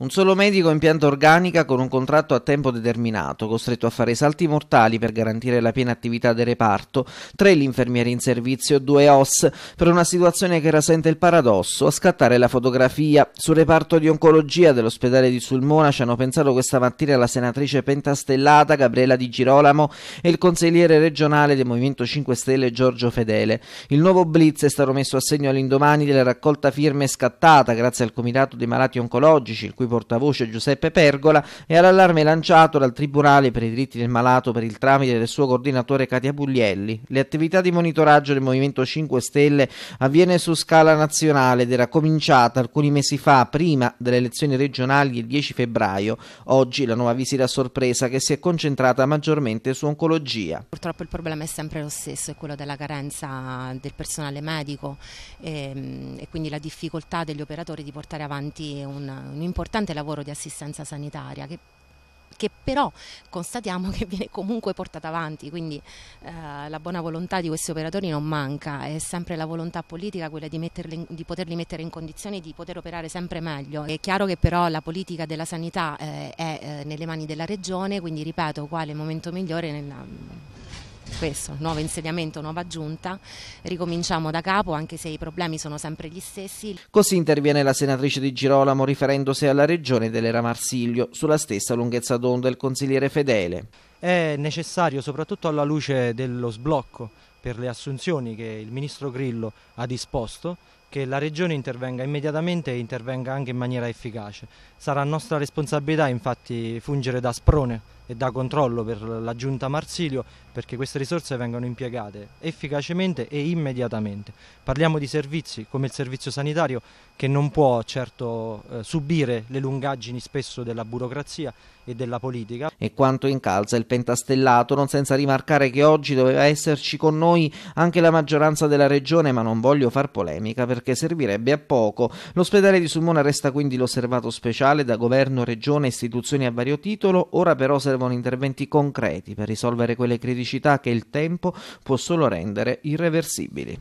Un solo medico in pianta organica con un contratto a tempo determinato, costretto a fare salti mortali per garantire la piena attività del reparto, tre gli infermieri in servizio, due OS, per una situazione che rasente il paradosso, a scattare la fotografia. Sul reparto di oncologia dell'ospedale di Sulmona ci hanno pensato questa mattina la senatrice pentastellata Gabriela Di Girolamo e il consigliere regionale del Movimento 5 Stelle Giorgio Fedele. Il nuovo blitz è stato messo a segno all'indomani della raccolta firme scattata grazie al Comitato dei Malati Oncologici, il cui portavoce Giuseppe Pergola, e all'allarme lanciato dal Tribunale per i diritti del malato per il tramite del suo coordinatore Katia Puglielli. Le attività di monitoraggio del Movimento 5 Stelle avviene su scala nazionale ed era cominciata alcuni mesi fa, prima delle elezioni regionali il 10 febbraio. Oggi la nuova visita a sorpresa che si è concentrata maggiormente su oncologia. Purtroppo il problema è sempre lo stesso, è quello della carenza del personale medico e, ehm, e quindi la difficoltà degli operatori di portare avanti un, un importante importante lavoro di assistenza sanitaria che che però constatiamo che viene comunque portata avanti, quindi eh, la buona volontà di questi operatori non manca, è sempre la volontà politica quella di, in, di poterli mettere in condizione di poter operare sempre meglio. È chiaro che però la politica della sanità eh, è eh, nelle mani della Regione, quindi ripeto, quale momento migliore nella questo, nuovo insediamento, nuova giunta, ricominciamo da capo anche se i problemi sono sempre gli stessi. Così interviene la senatrice di Girolamo riferendosi alla regione dell'era Marsiglio, sulla stessa lunghezza d'onda il consigliere Fedele. È necessario soprattutto alla luce dello sblocco per le assunzioni che il ministro Grillo ha disposto, che la Regione intervenga immediatamente e intervenga anche in maniera efficace. Sarà nostra responsabilità infatti fungere da sprone e da controllo per la Giunta Marsilio perché queste risorse vengano impiegate efficacemente e immediatamente. Parliamo di servizi come il servizio sanitario che non può certo eh, subire le lungaggini spesso della burocrazia e della politica. E quanto incalza il pentastellato non senza rimarcare che oggi doveva esserci con noi noi anche la maggioranza della regione, ma non voglio far polemica perché servirebbe a poco. L'ospedale di Sulmona resta quindi l'osservato speciale da governo, regione e istituzioni a vario titolo, ora però servono interventi concreti per risolvere quelle criticità che il tempo può solo rendere irreversibili.